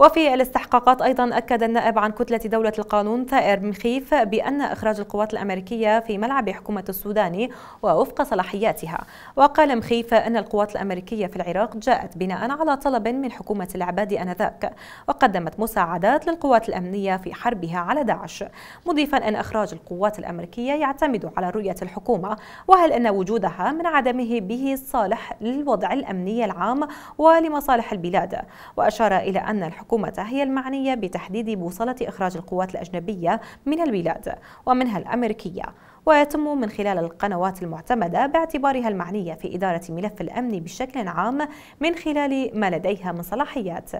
وفي الاستحقاقات أيضا أكد النائب عن كتلة دولة القانون ثائر مخيف بأن إخراج القوات الأمريكية في ملعب حكومة السودان ووفق صلاحياتها وقال مخيف أن القوات الأمريكية في العراق جاءت بناء على طلب من حكومة العباد أنذاك وقدمت مساعدات للقوات الأمنية في حربها على داعش مضيفا أن إخراج القوات الأمريكية يعتمد على رؤية الحكومة وهل أن وجودها من عدمه به صالح للوضع الأمني العام ولمصالح البلاد وأشار إلى أن الحكومة الحكومة هي المعنية بتحديد بوصلة إخراج القوات الأجنبية من البلاد ومنها الأمريكية ويتم من خلال القنوات المعتمدة باعتبارها المعنية في إدارة ملف الأمن بشكل عام من خلال ما لديها من صلاحيات